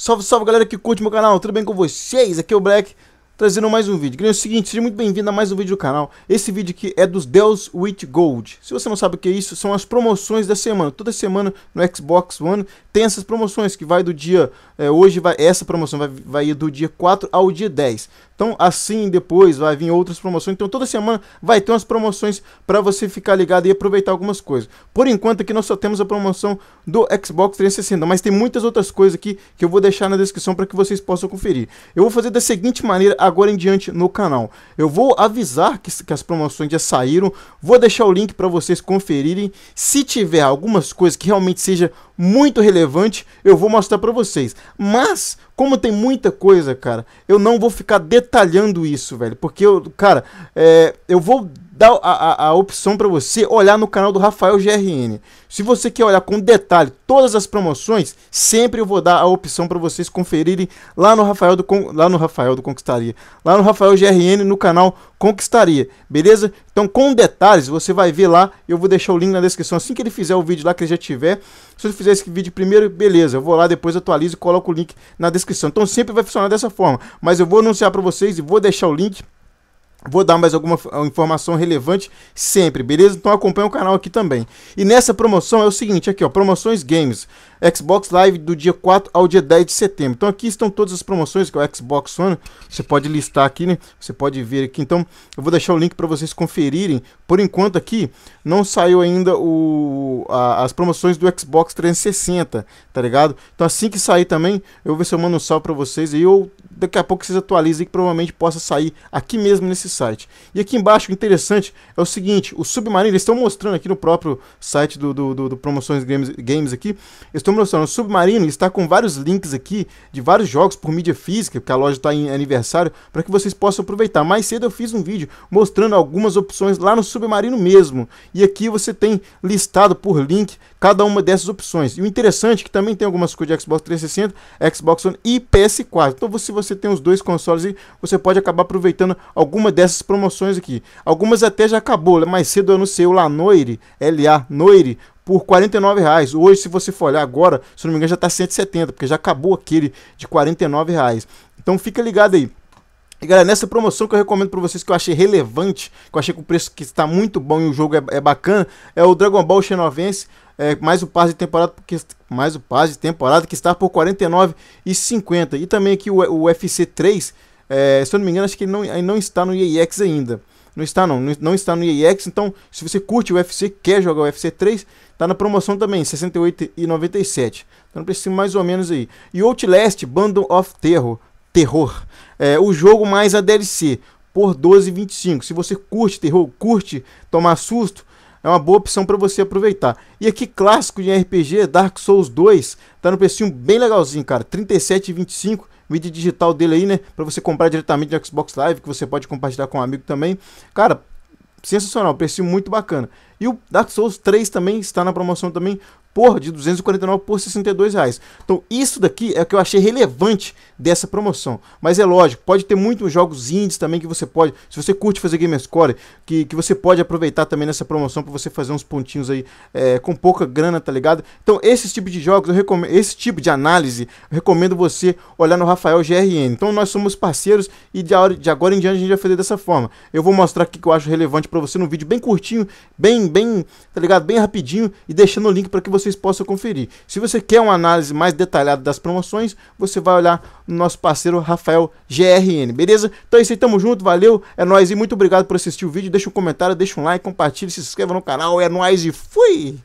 Salve, salve galera que curte meu canal, tudo bem com vocês? Aqui é o Black, trazendo mais um vídeo. é o seguinte, seja muito bem-vindo a mais um vídeo do canal. Esse vídeo aqui é dos Deus with Gold. Se você não sabe o que é isso, são as promoções da semana. Toda semana no Xbox One tem essas promoções que vai do dia... É, hoje vai essa promoção vai, vai ir do dia 4 ao dia 10. Então, assim depois vai vir outras promoções. Então, toda semana vai ter umas promoções para você ficar ligado e aproveitar algumas coisas. Por enquanto, aqui nós só temos a promoção do Xbox 360, mas tem muitas outras coisas aqui que eu vou deixar na descrição para que vocês possam conferir. Eu vou fazer da seguinte maneira agora em diante no canal. Eu vou avisar que, que as promoções já saíram, vou deixar o link para vocês conferirem. Se tiver algumas coisas que realmente seja muito relevante, eu vou mostrar para vocês. Mas como tem muita coisa, cara, eu não vou ficar detalhando isso, velho. Porque eu, cara, é, eu vou dá a, a, a opção para você olhar no canal do Rafael GRN. Se você quer olhar com detalhe todas as promoções, sempre eu vou dar a opção para vocês conferirem lá no Rafael do lá no Rafael do Conquistaria, lá no Rafael GRN no canal Conquistaria, beleza? Então com detalhes você vai ver lá, eu vou deixar o link na descrição assim que ele fizer o vídeo lá que ele já tiver. Se eu fizer esse vídeo primeiro, beleza, eu vou lá depois atualizo e coloco o link na descrição. Então sempre vai funcionar dessa forma, mas eu vou anunciar para vocês e vou deixar o link Vou dar mais alguma informação relevante sempre, beleza? Então acompanha o canal aqui também. E nessa promoção é o seguinte, aqui ó, promoções games. Xbox Live do dia 4 ao dia 10 de setembro. Então aqui estão todas as promoções que é o Xbox One, você pode listar aqui, né? Você pode ver aqui. Então eu vou deixar o link para vocês conferirem. Por enquanto aqui não saiu ainda o, a, as promoções do Xbox 360, tá ligado? Então assim que sair também, eu vou ver se eu mando um salve para vocês e eu daqui a pouco vocês atualizem que provavelmente possa sair aqui mesmo nesse site. E aqui embaixo, interessante é o seguinte, o Submarino, eles estão mostrando aqui no próprio site do, do, do, do Promoções Games, Games aqui, eles estou mostrando o Submarino está com vários links aqui de vários jogos por mídia física, porque a loja está em aniversário, para que vocês possam aproveitar. Mais cedo eu fiz um vídeo mostrando algumas opções lá no Submarino mesmo. E aqui você tem listado por link cada uma dessas opções. E o interessante é que também tem algumas coisas de Xbox 360, Xbox One e PS4. Então se você tem os dois consoles aí, você pode acabar aproveitando alguma dessas promoções aqui. Algumas até já acabou, mais cedo eu anunciei o La Noire, LA Noire, por R$ reais. Hoje, se você for olhar agora, se não me engano, já está 170, porque já acabou aquele de R$ reais. Então fica ligado aí. E galera, nessa promoção que eu recomendo para vocês que eu achei relevante, que eu achei com o preço que está muito bom e o jogo é, é bacana, é o Dragon Ball Xenovense, é, mais o passe de temporada porque mais o passe de temporada que está por 49,50 e também aqui o, o UFC 3, é, se eu não me engano, acho que ele não, ele não está no EX ainda. Não está não, não está no EAX, então se você curte o UFC, quer jogar o UFC 3, tá na promoção também, 68 e 97. Então precisa mais ou menos aí. E Outlast Bundle of Terror, terror. É, o jogo mais a DLC por 12,25. Se você curte terror, curte tomar susto, é uma boa opção para você aproveitar. E aqui clássico de RPG, Dark Souls 2, tá no precinho bem legalzinho, cara, 37,25 mídia digital dele aí, né? Para você comprar diretamente no Xbox Live, que você pode compartilhar com um amigo também. Cara, sensacional, preço muito bacana. E o Dark Souls 3 também está na promoção também por de 249 por 62 reais. Então isso daqui é o que eu achei relevante dessa promoção. Mas é lógico, pode ter muitos jogos indies também que você pode, se você curte fazer gamerscore, que, que você pode aproveitar também nessa promoção para você fazer uns pontinhos aí é, com pouca grana, tá ligado? Então esse tipo de jogos, eu recomendo, esse tipo de análise, eu recomendo você olhar no Rafael GRN. Então nós somos parceiros e de, hora, de agora em diante a gente vai fazer dessa forma. Eu vou mostrar aqui que eu acho relevante para você num vídeo bem curtinho, bem bem, tá ligado? Bem rapidinho e deixando o link para que você vocês possam conferir. Se você quer uma análise mais detalhada das promoções, você vai olhar no nosso parceiro Rafael GRN, beleza? Então é isso aí, tamo junto, valeu, é nóis e muito obrigado por assistir o vídeo. Deixa um comentário, deixa um like, compartilha, se inscreva no canal, é nóis e fui!